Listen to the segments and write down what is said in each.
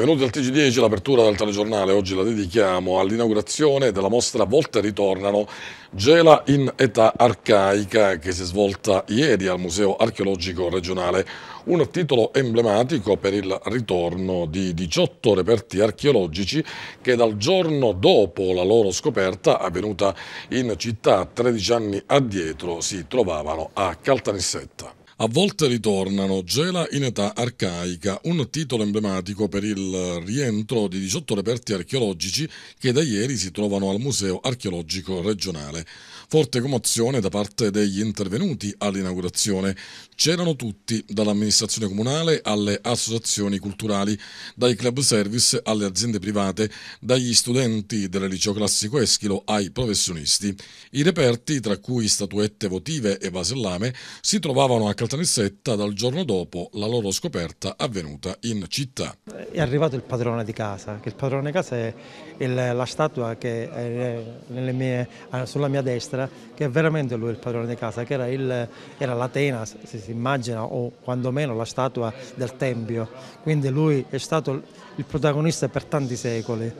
Benvenuti al TG10, l'apertura del telegiornale. Oggi la dedichiamo all'inaugurazione della mostra Volte ritornano, Gela in età arcaica, che si è svolta ieri al Museo Archeologico Regionale. Un titolo emblematico per il ritorno di 18 reperti archeologici che dal giorno dopo la loro scoperta, avvenuta in città 13 anni addietro, si trovavano a Caltanissetta. A volte ritornano, Gela in età arcaica, un titolo emblematico per il rientro di 18 reperti archeologici che da ieri si trovano al Museo archeologico regionale. Forte commozione da parte degli intervenuti all'inaugurazione. C'erano tutti, dall'amministrazione comunale alle associazioni culturali, dai club service alle aziende private, dagli studenti del liceo classico Eschilo ai professionisti. I reperti, tra cui statuette votive e vasellame, si trovavano a calzare catanissetta dal giorno dopo la loro scoperta avvenuta in città. È arrivato il padrone di casa, che il padrone di casa è il, la statua che è mie, sulla mia destra, che è veramente lui il padrone di casa, che era, il, era l'Atena, se si immagina, o quantomeno la statua del Tempio. Quindi lui è stato il protagonista per tanti secoli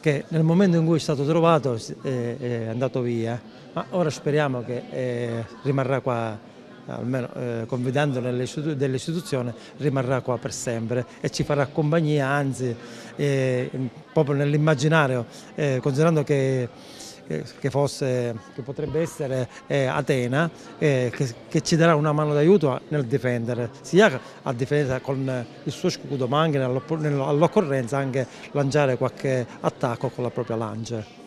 che nel momento in cui è stato trovato è andato via, ma ora speriamo che rimarrà qua almeno eh, convidando dell'istituzione, rimarrà qua per sempre e ci farà compagnia, anzi eh, proprio nell'immaginario, eh, considerando che, eh, che, fosse, che potrebbe essere eh, Atena, eh, che, che, ci darà una mano d'aiuto nel difendere, sia a difesa con il suo scudo, ma anche all'occorrenza anche lanciare qualche attacco con la propria lancia.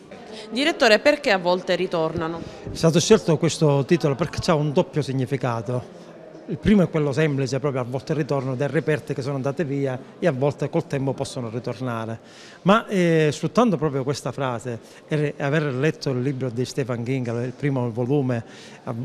Direttore, perché a volte ritornano? È stato scelto questo titolo perché ha un doppio significato. Il primo è quello semplice, proprio a volte ritorno dei reperti che sono andate via e a volte col tempo possono ritornare. Ma eh, sfruttando proprio questa frase e aver letto il libro di Stefan King, il primo volume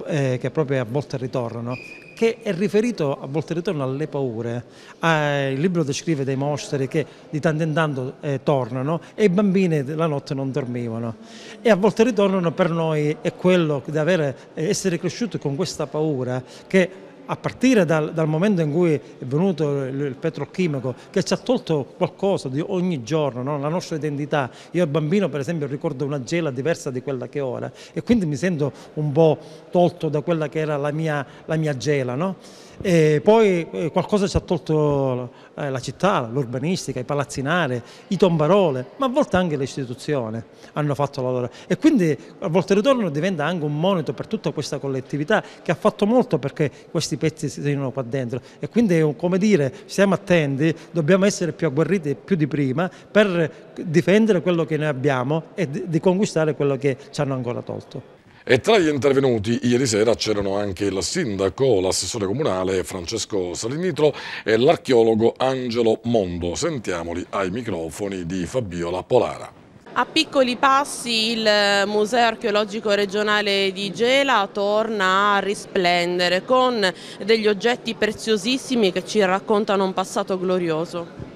eh, che proprio a volte ritornano, che è riferito a volte ritorno alle paure. Eh, il libro descrive dei mostri che di tanto in tanto eh, tornano e i bambini la notte non dormivano e a volte ritornano per noi è quello di avere, eh, essere cresciuti con questa paura che a partire dal, dal, momento in cui è venuto il, il, petrochimico, che ci ha tolto qualcosa di ogni giorno, no? la nostra identità. Io bambino per esempio ricordo una gela diversa di quella che è ora e quindi mi sento un po' tolto da quella che era la mia, la mia gela. No? E poi eh, qualcosa ci ha tolto eh, la città, l'urbanistica, i palazzinari, i tombarole, ma a volte anche le istituzioni hanno fatto la loro. E quindi a volte il ritorno diventa anche un monito per tutta questa collettività che ha fatto molto perché questi pezzi si siano qua dentro. E quindi, è come dire, stiamo attenti, dobbiamo essere più agguerriti più di prima per difendere quello che noi abbiamo e di conquistare quello che ci hanno ancora tolto. E tra gli intervenuti ieri sera c'erano anche il sindaco, l'assessore comunale Francesco Salinitro e l'archeologo Angelo Mondo. Sentiamoli ai microfoni di Fabiola Polara. A piccoli passi il eh, Museo archeologico regionale di Gela torna a risplendere con degli oggetti preziosissimi che ci raccontano un passato glorioso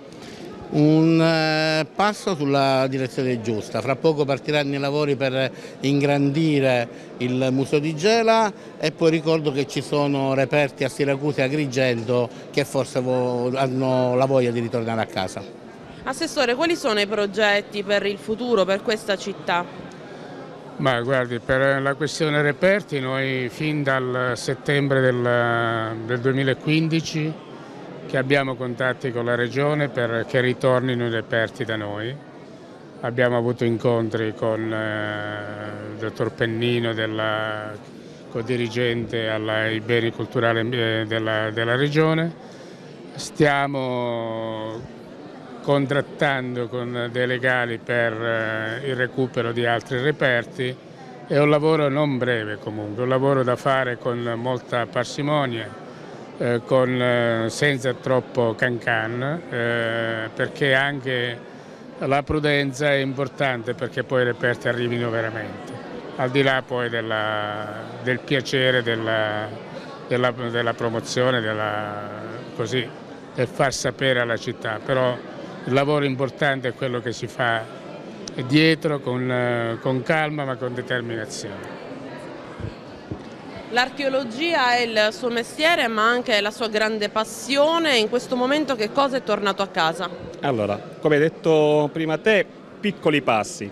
un eh, passo sulla direzione giusta. Fra poco partiranno i lavori per ingrandire il Museo di Gela e poi ricordo che ci sono reperti a Siracusa e Agrigento che forse hanno la voglia di ritornare a casa. Assessore, quali sono i progetti per il futuro, per questa città? Ma guardi, per la questione reperti noi fin dal settembre del, del 2015 che abbiamo contatti con la Regione perché ritornino i reperti da noi. Abbiamo avuto incontri con eh, il dottor Pennino, della, codirigente ai beni culturali eh, della, della Regione. Stiamo contrattando con dei legali per eh, il recupero di altri reperti. È un lavoro non breve comunque, un lavoro da fare con molta parsimonia eh, con, eh, senza troppo cancan, eh, perché anche la prudenza è importante perché poi i reperti arrivino veramente, al di là poi della, del piacere della, della, della promozione, così, del far sapere alla città, però il lavoro importante è quello che si fa dietro con, eh, con calma ma con determinazione. L'archeologia è il suo mestiere ma anche la sua grande passione, in questo momento che cosa è tornato a casa? Allora, come hai detto prima te, piccoli passi,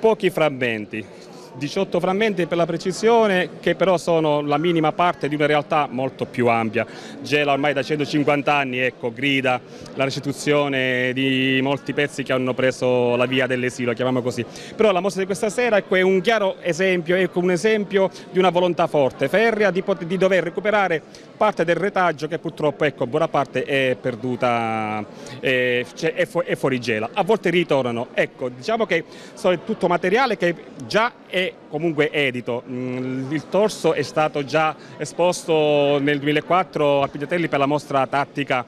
pochi frammenti, 18 frammenti per la precisione che però sono la minima parte di una realtà molto più ampia. Gela ormai da 150 anni ecco, grida la restituzione di molti pezzi che hanno preso la via dell'esilo, chiamiamo così. Però la mostra di questa sera è un chiaro esempio, ecco, un esempio di una volontà forte, ferrea, di, di, dover recuperare parte del retaggio che purtroppo ecco, buona parte è perduta, è, cioè, è, fu è fuori gela. A volte ritornano, ecco, diciamo che è tutto materiale che già è comunque edito. Mm, il torso è stato già esposto nel 2004 a Pignatelli per la mostra tattica,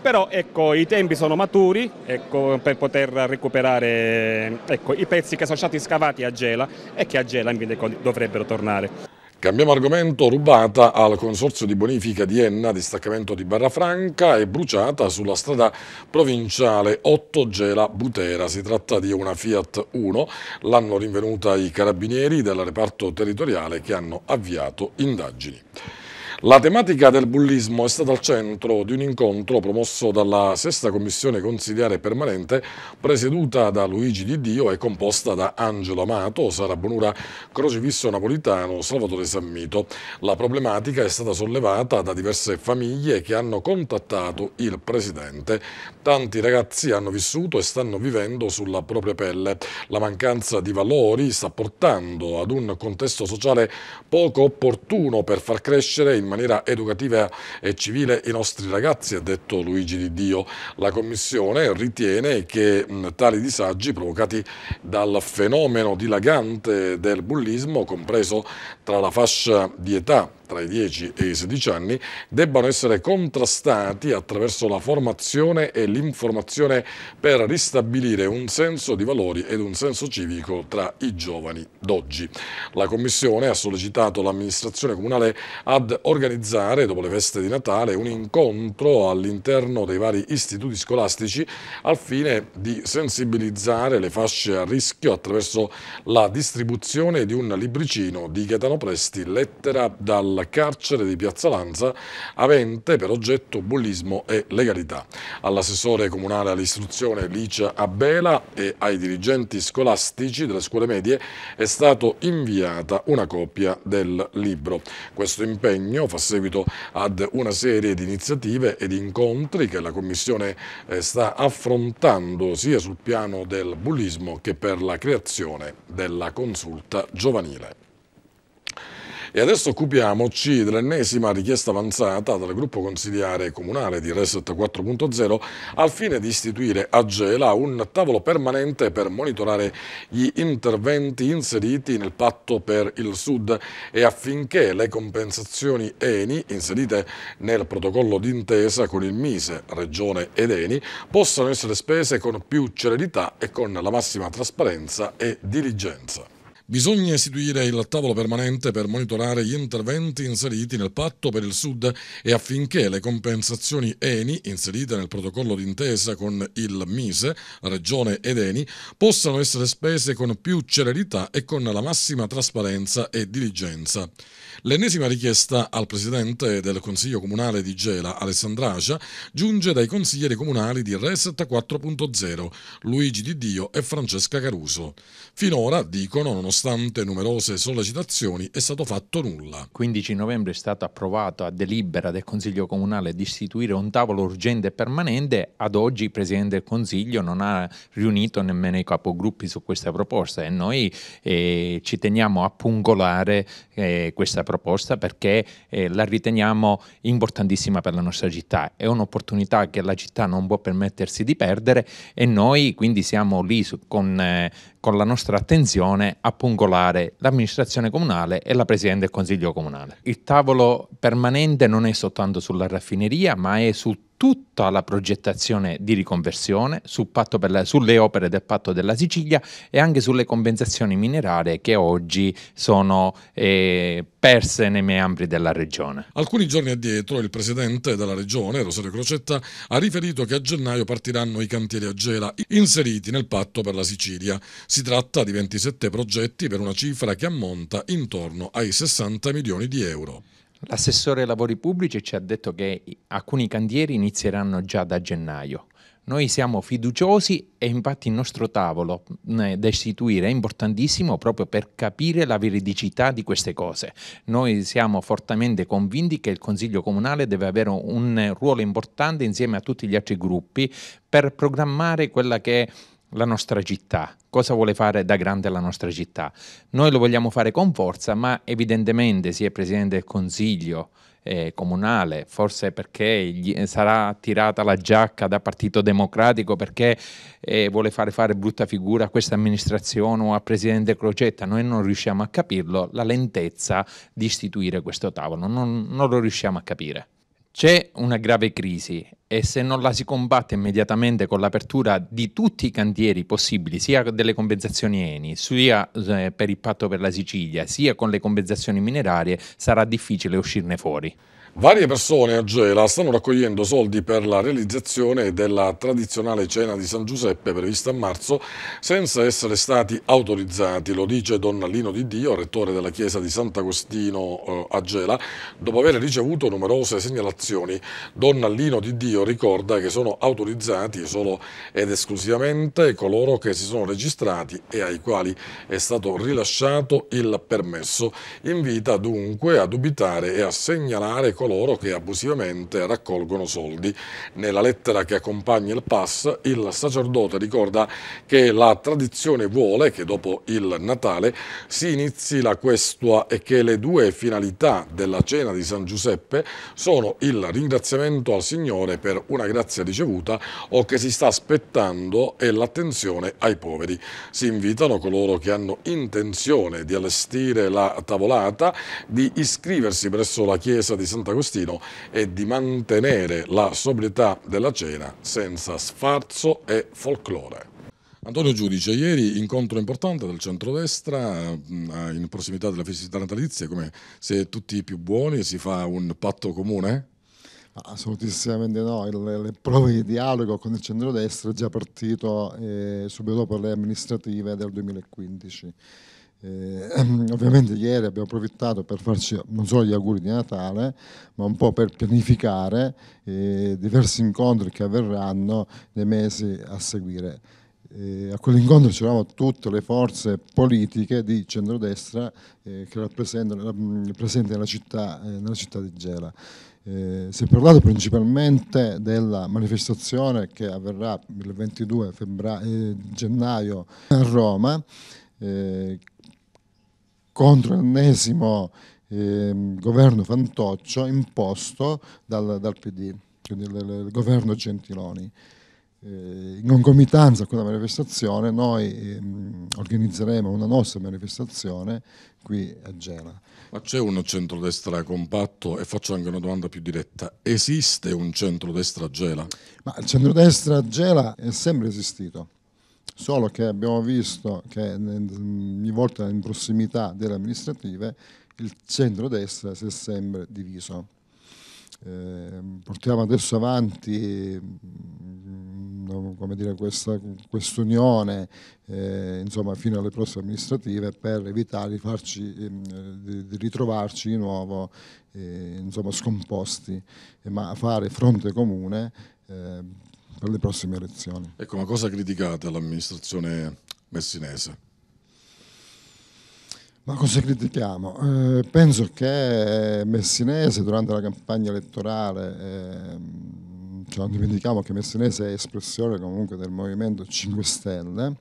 però ecco, i tempi sono maturi ecco, per poter recuperare ecco, i pezzi che sono stati scavati a Gela e che a Gela in dovrebbero tornare. Cambiamo argomento, rubata al consorzio di bonifica di Enna, distaccamento di Barrafranca e bruciata sulla strada provinciale 8 Gela Butera. Si tratta di una Fiat 1, l'hanno rinvenuta i carabinieri del reparto territoriale che hanno avviato indagini. La tematica del bullismo è stata al centro di un incontro promosso dalla sesta commissione consigliare permanente presieduta da Luigi Di Dio e composta da Angelo Amato, Sara Bonura, Crocifisso Napolitano, Salvatore Sammito. La problematica è stata sollevata da diverse famiglie che hanno contattato il Presidente. Tanti ragazzi hanno vissuto e stanno vivendo sulla propria pelle. La mancanza di valori sta portando ad un contesto sociale poco opportuno per far crescere il maniera educativa e civile i nostri ragazzi, ha detto Luigi Di Dio. La Commissione ritiene che tali disagi provocati dal fenomeno dilagante del bullismo, compreso tra la fascia di età tra i 10 e i 16 anni debbano essere contrastati attraverso la formazione e l'informazione per ristabilire un senso di valori ed un senso civico tra i giovani d'oggi. La Commissione ha sollecitato l'amministrazione comunale ad organizzare, dopo le feste di Natale, un incontro all'interno dei vari istituti scolastici al fine di sensibilizzare le fasce a rischio attraverso la distribuzione di un libricino di Gaetano Presti, lettera dal carcere di Piazza Lanza avente per oggetto bullismo e legalità. All'assessore comunale all'istruzione Licia Abela e ai dirigenti scolastici delle scuole medie è stato inviata una copia del libro. Questo impegno fa seguito ad una serie di iniziative e incontri che la Commissione eh, sta affrontando sia sul piano del bullismo che per la creazione della consulta giovanile. E adesso occupiamoci dell'ennesima richiesta avanzata dal gruppo consigliare comunale di Reset 4.0 al fine di istituire a Gela un tavolo permanente per monitorare gli interventi inseriti nel patto per il Sud e affinché le compensazioni ENI inserite nel protocollo d'intesa con il MISE, Regione ed ENI possano essere spese con più celerità e con la massima trasparenza e diligenza. Bisogna istituire il tavolo permanente per monitorare gli interventi inseriti nel patto per il Sud e affinché le compensazioni ENI, inserite nel protocollo d'intesa con il MISE, Regione ed ENI, possano essere spese con più celerità e con la massima trasparenza e diligenza. L'ennesima richiesta al Presidente del Consiglio Comunale di Gela, Alessandracia, giunge dai consiglieri comunali di Reset 4.0, Luigi Di Dio e Francesca Caruso. Finora, dicono, nonostante nonostante numerose sollecitazioni, è stato fatto nulla. Il 15 novembre è stata approvata a delibera del Consiglio Comunale di istituire un tavolo urgente e permanente. Ad oggi il Presidente del Consiglio non ha riunito nemmeno i capogruppi su questa proposta e noi eh, ci teniamo a pungolare eh, questa proposta perché eh, la riteniamo importantissima per la nostra città. È un'opportunità che la città non può permettersi di perdere e noi quindi siamo lì su, con eh, con la nostra attenzione a pungolare l'amministrazione comunale e la Presidente del Consiglio Comunale. Il tavolo permanente non è soltanto sulla raffineria, ma è su tutta la progettazione di riconversione sul la, sulle opere del patto della Sicilia e anche sulle compensazioni minerarie che oggi sono eh, perse nei meandri della regione. Alcuni giorni addietro il presidente della regione, Rosario Crocetta, ha riferito che a gennaio partiranno i cantieri a Gela inseriti nel patto per la Sicilia. Si tratta di 27 progetti per una cifra che ammonta intorno ai 60 milioni di euro. L'assessore ai lavori pubblici ci ha detto che alcuni cantieri inizieranno già da gennaio. Noi siamo fiduciosi e infatti il nostro tavolo da istituire è importantissimo proprio per capire la veridicità di queste cose. Noi siamo fortemente convinti che il Consiglio Comunale deve avere un ruolo importante insieme a tutti gli altri gruppi per programmare quella che è la nostra città, cosa vuole fare da grande la nostra città. Noi lo vogliamo fare con forza, ma evidentemente sia Presidente del Consiglio eh, comunale, forse perché gli, eh, sarà tirata la giacca da Partito Democratico, perché eh, vuole fare fare brutta figura a questa amministrazione o a Presidente Crocetta, noi non riusciamo a capirlo, la lentezza di istituire questo tavolo, non, non lo riusciamo a capire. C'è una grave crisi e se non la si combatte immediatamente con l'apertura di tutti i cantieri possibili, sia delle compensazioni ENI, sia eh, per il patto per la Sicilia, sia con le compensazioni minerarie, sarà difficile uscirne fuori. Varie persone a Gela stanno raccogliendo soldi per la realizzazione della tradizionale cena di San Giuseppe prevista a marzo senza essere stati autorizzati, lo dice Don Lino Di Dio, rettore della chiesa di Sant'Agostino eh, a Gela, dopo aver ricevuto numerose segnalazioni. Don Lino Di Dio ricorda che sono autorizzati solo ed esclusivamente coloro che si sono registrati e ai quali è stato rilasciato il permesso. Invita dunque a dubitare e a segnalare coloro che abusivamente raccolgono soldi. Nella lettera che accompagna il pass, il sacerdote ricorda che la tradizione vuole che dopo il Natale si inizi la questua e che le due finalità della cena di San Giuseppe sono il ringraziamento al Signore per una grazia ricevuta o che si sta aspettando e l'attenzione ai poveri. Si invitano coloro che hanno intenzione di allestire la tavolata di iscriversi presso la chiesa di Santa Sant'Agostino e di mantenere la sobrietà della cena senza sfarzo e folklore. Antonio Giudice, ieri incontro importante del centrodestra mm, ah, in prossimità della festività natalizia, come se tutti i più buoni si fa un patto comune? Assolutissimamente no, il, le prove di dialogo con il centrodestra è già partito eh, subito dopo le amministrative del 2015. Eh, ovviamente ieri abbiamo approfittato per farci non solo gli auguri di Natale, ma un po' per pianificare eh, diversi incontri che avverranno nei mesi a seguire. Eh, a quell'incontro c'erano tutte le forze politiche di centrodestra eh, che rappresentano, mm, presenti nella città, eh, nella città di Gela. Eh, si è parlato principalmente della manifestazione che avverrà il 22 eh, gennaio a Roma, eh, contro l'ennesimo eh, governo fantoccio imposto dal, dal PD, quindi il, il governo Gentiloni. Eh, in concomitanza a quella manifestazione noi ehm, organizzeremo una nostra manifestazione qui a Gela. Ma c'è un centrodestra compatto e faccio anche una domanda più diretta. Esiste un centrodestra a Gela? Ma il centrodestra a Gela è sempre esistito solo che abbiamo visto che mm, ogni volta in prossimità delle amministrative il centro-destra si è sempre diviso. Eh, portiamo adesso avanti mm, mm, dire, questa quest'unione eh, insomma, fino alle prossime amministrative per evitare di, farci, eh, di ritrovarci di nuovo eh, insomma, scomposti, ma fare fronte comune ehm, per le prossime elezioni. Ecco, ma cosa criticate all'amministrazione messinese? Ma cosa critichiamo? Eh, penso che Messinese durante la campagna elettorale, eh, non dimentichiamo che Messinese è espressione comunque del Movimento 5 Stelle,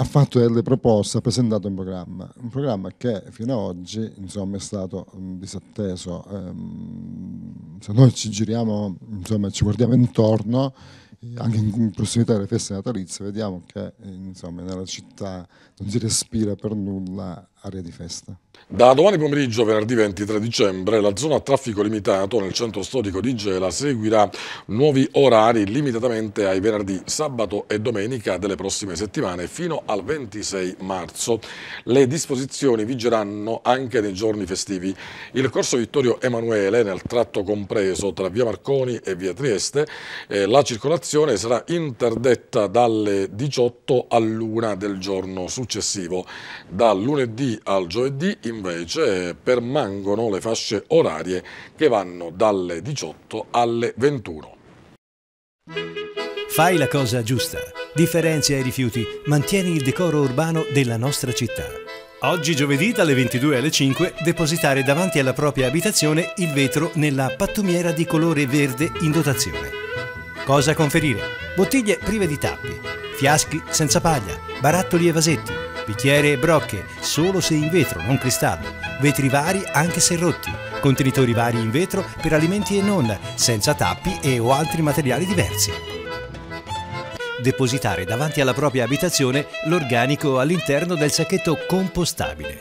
ha fatto delle proposte, ha presentato un programma, un programma che fino ad oggi insomma, è stato mm, disatteso. Ehm, se noi ci giriamo, insomma, ci guardiamo intorno, eh, anche in prossimità delle feste natalizie, vediamo che eh, insomma, nella città non si respira per nulla aria di festa. Da domani pomeriggio, venerdì 23 dicembre, la zona a traffico limitato nel centro storico di Gela seguirà nuovi orari limitatamente ai venerdì, sabato e domenica delle prossime settimane fino al 26 marzo. Le disposizioni vigeranno anche nei giorni festivi. Il corso Vittorio Emanuele, nel tratto compreso tra via Marconi e via Trieste, eh, la circolazione sarà interdetta dalle 18 all'1 del giorno successivo. Da lunedì al giovedì invece permangono le fasce orarie che vanno dalle 18 alle 21. Fai la cosa giusta, differenzia i rifiuti, mantieni il decoro urbano della nostra città. Oggi giovedì dalle 22 alle 5 depositare davanti alla propria abitazione il vetro nella pattumiera di colore verde in dotazione. Cosa conferire? Bottiglie prive di tappi, fiaschi senza paglia, barattoli e vasetti, bicchiere e brocche, solo se in vetro, non cristallo, vetri vari anche se rotti, contenitori vari in vetro per alimenti e non, senza tappi e o altri materiali diversi. Depositare davanti alla propria abitazione l'organico all'interno del sacchetto compostabile.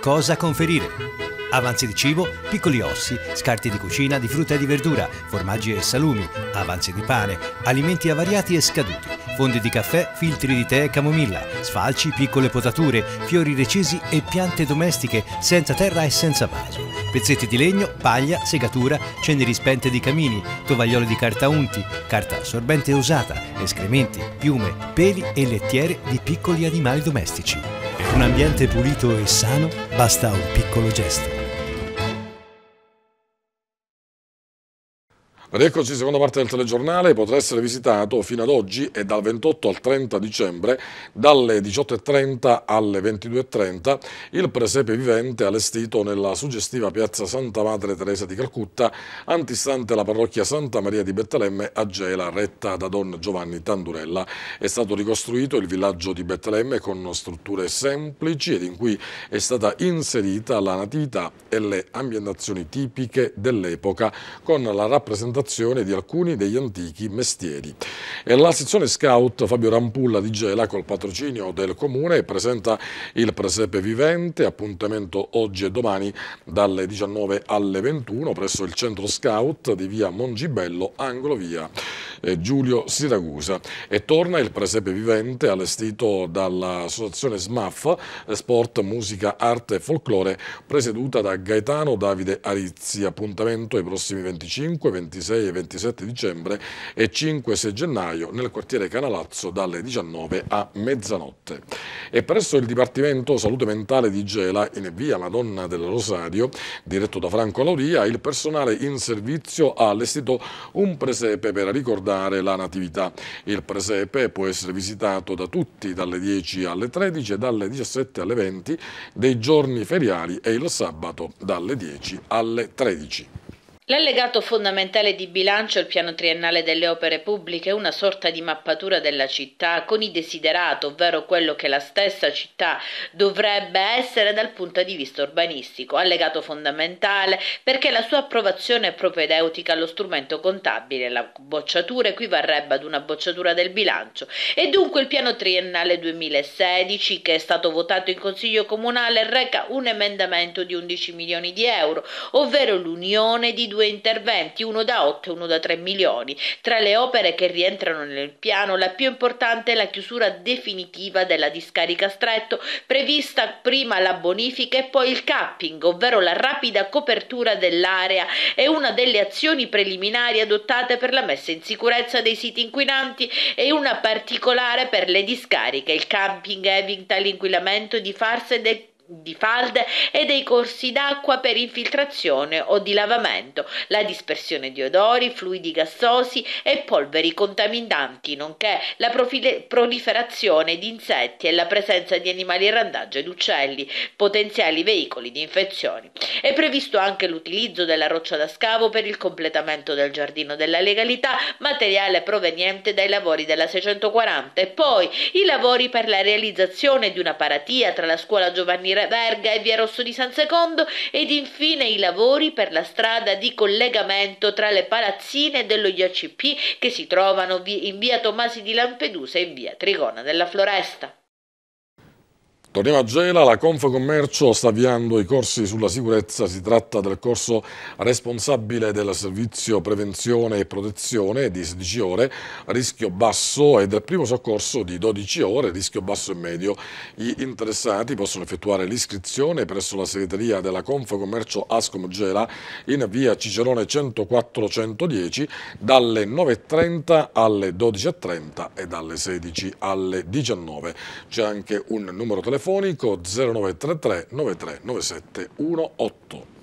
Cosa conferire? avanzi di cibo, piccoli ossi, scarti di cucina di frutta e di verdura, formaggi e salumi, avanzi di pane, alimenti avariati e scaduti fondi di caffè, filtri di tè e camomilla, sfalci, piccole potature, fiori recesi e piante domestiche senza terra e senza vaso, pezzetti di legno, paglia, segatura, ceneri spente di camini, tovaglioli di carta unti, carta assorbente usata, escrementi, piume, peli e lettiere di piccoli animali domestici. Per un ambiente pulito e sano basta un piccolo gesto. eccoci, seconda parte del telegiornale, potrà essere visitato fino ad oggi e dal 28 al 30 dicembre, dalle 18.30 alle 22.30, il presepe vivente allestito nella suggestiva piazza Santa Madre Teresa di Calcutta, antistante la parrocchia Santa Maria di Bettelemme a Gela, retta da Don Giovanni Tandurella. È stato ricostruito il villaggio di Bettelemme con strutture semplici ed in cui è stata inserita la natività e le ambientazioni tipiche dell'epoca, con la rappresentazione interpretazione di alcuni degli antichi mestieri. E la sezione scout Fabio Rampulla di Gela, col patrocinio del Comune, presenta il Presepe Vivente, appuntamento oggi e domani dalle 19 alle 21 presso il centro scout di via Mongibello, angolo via eh, Giulio Siracusa. E torna il Presepe Vivente, allestito dall'associazione SMAF, Sport, Musica, Arte e Folklore, presieduta da Gaetano Davide Arizzi. Appuntamento ai prossimi 25, 26 26 e 27 dicembre e 5 e 6 gennaio nel quartiere Canalazzo dalle 19 a mezzanotte. E presso il Dipartimento Salute Mentale di Gela, in via Madonna del Rosario, diretto da Franco Lauria, il personale in servizio ha allestito un presepe per ricordare la Natività. Il presepe può essere visitato da tutti dalle 10 alle 13 e dalle 17 alle 20 dei giorni feriali e il sabato dalle 10 alle 13. L'allegato fondamentale di bilancio è il piano triennale delle opere pubbliche, una sorta di mappatura della città con i desiderato, ovvero quello che la stessa città dovrebbe essere dal punto di vista urbanistico. Allegato fondamentale perché la sua approvazione è propedeutica allo strumento contabile, la bocciatura equivarrebbe ad una bocciatura del bilancio e dunque il piano triennale 2016 che è stato votato in Consiglio Comunale reca un emendamento di 11 milioni di euro, ovvero l'unione di due due interventi, uno da 8 e uno da 3 milioni. Tra le opere che rientrano nel piano, la più importante è la chiusura definitiva della discarica stretto, prevista prima la bonifica e poi il capping, ovvero la rapida copertura dell'area è una delle azioni preliminari adottate per la messa in sicurezza dei siti inquinanti e una particolare per le discariche. Il camping evita l'inquinamento di farse del di falde e dei corsi d'acqua per infiltrazione o di lavamento, la dispersione di odori, fluidi gassosi e polveri contaminanti, nonché la profile- proliferazione di insetti e la presenza di animali in randaggio ed uccelli, potenziali veicoli di infezioni. È previsto anche l'utilizzo della roccia da scavo per il completamento del giardino della legalità, materiale proveniente dai lavori della 640 e poi i lavori per la realizzazione di una paratia tra la scuola Giovanni Verga e via Rosso di San Secondo ed infine i lavori per la strada di collegamento tra le palazzine dello IACP che si trovano in via Tomasi di Lampedusa e in via Trigona della Floresta. Torniamo a Gela, la Confcommercio sta avviando i corsi sulla sicurezza, si tratta del corso responsabile del servizio prevenzione e protezione di 16 ore, rischio basso e del primo soccorso di 12 ore, rischio basso e medio. Gli interessati possono effettuare l'iscrizione presso la segreteria della Confcommercio Ascom Gela in via Cicerone 104-110 dalle 9.30 alle 12.30 e dalle 16 alle 19. C'è anche un numero telefonico telefonico 0933 9397 18.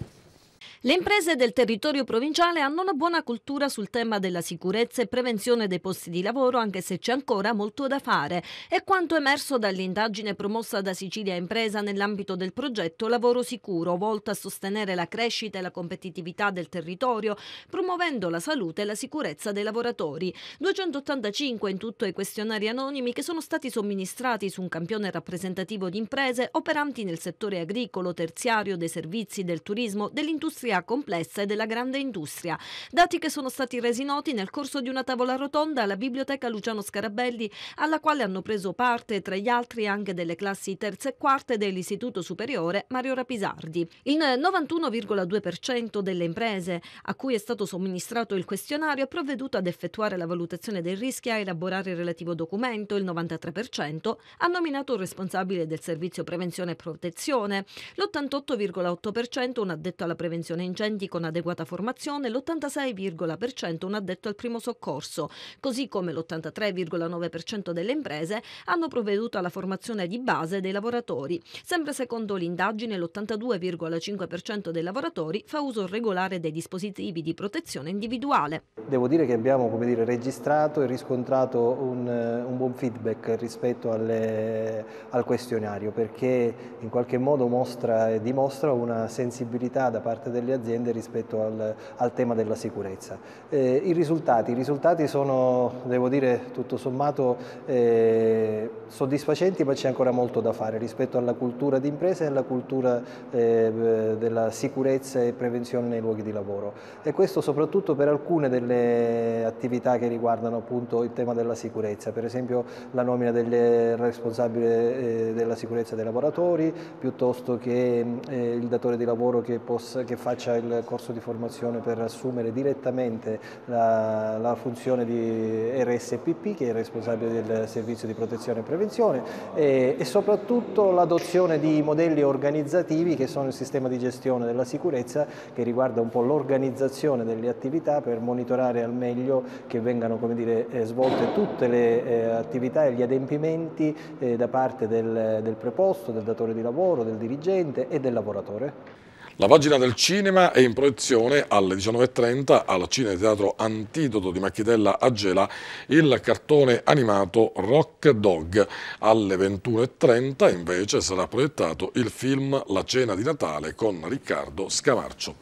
Le imprese del territorio provinciale hanno una buona cultura sul tema della sicurezza e prevenzione dei posti di lavoro, anche se c'è ancora molto da fare. È quanto emerso dall'indagine promossa da Sicilia Impresa nell'ambito del progetto Lavoro Sicuro, volto a sostenere la crescita e la competitività del territorio, promuovendo la salute e la sicurezza dei lavoratori. 285 in tutto i questionari anonimi che sono stati somministrati su un campione rappresentativo di imprese operanti nel settore agricolo, terziario, dei servizi, del turismo, dell'industria area complessa e della grande industria. Dati che sono stati resi noti nel corso di una tavola rotonda alla Biblioteca Luciano Scarabelli, alla quale hanno preso parte tra gli altri anche delle classi terze e quarte dell'Istituto Superiore Mario Rapisardi. Il 91,2% delle imprese a cui è stato somministrato il questionario ha provveduto ad effettuare la valutazione dei rischi e a elaborare il relativo documento, il 93% ha nominato un responsabile del servizio prevenzione e protezione, l'88,8% un addetto alla prevenzione incendi con adeguata formazione, l'86,1% un addetto al primo soccorso, così come l'83,9% delle imprese hanno provveduto alla formazione di base dei lavoratori. Sempre secondo l'indagine, l'82,5% dei lavoratori fa uso regolare dei dispositivi di protezione individuale. Devo dire che abbiamo dire, registrato e riscontrato un, eh, un buon feedback rispetto alle, al questionario perché in qualche modo mostra e dimostra una sensibilità da parte delle delle aziende rispetto al, al tema della sicurezza. Eh, i, risultati, I risultati sono, devo dire, tutto sommato eh, soddisfacenti, ma c'è ancora molto da fare rispetto alla cultura d'impresa e alla cultura eh, della sicurezza e prevenzione nei luoghi di lavoro. E questo soprattutto per alcune delle attività che riguardano appunto il tema della sicurezza, per esempio la nomina del responsabile eh, della sicurezza dei lavoratori, piuttosto che eh, il datore di lavoro che, possa, che faccia faccia il corso di formazione per assumere direttamente la, la funzione di RSPP che è responsabile del servizio di protezione e prevenzione e, e soprattutto l'adozione di modelli organizzativi che sono il sistema di gestione della sicurezza che riguarda un po' l'organizzazione delle attività per monitorare al meglio che vengano dire, eh, svolte tutte le eh, attività e gli adempimenti eh, da parte del, del preposto, del datore di lavoro, del dirigente e del lavoratore. La pagina del cinema è in proiezione alle 19.30 al Cine Teatro Antidoto di Macchitella a Gela il cartone animato Rock Dog. Alle 21.30 invece sarà proiettato il film La cena di Natale con Riccardo Scamarcio.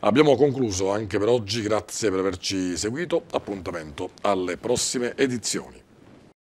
Abbiamo concluso anche per oggi, grazie per averci seguito, appuntamento alle prossime edizioni.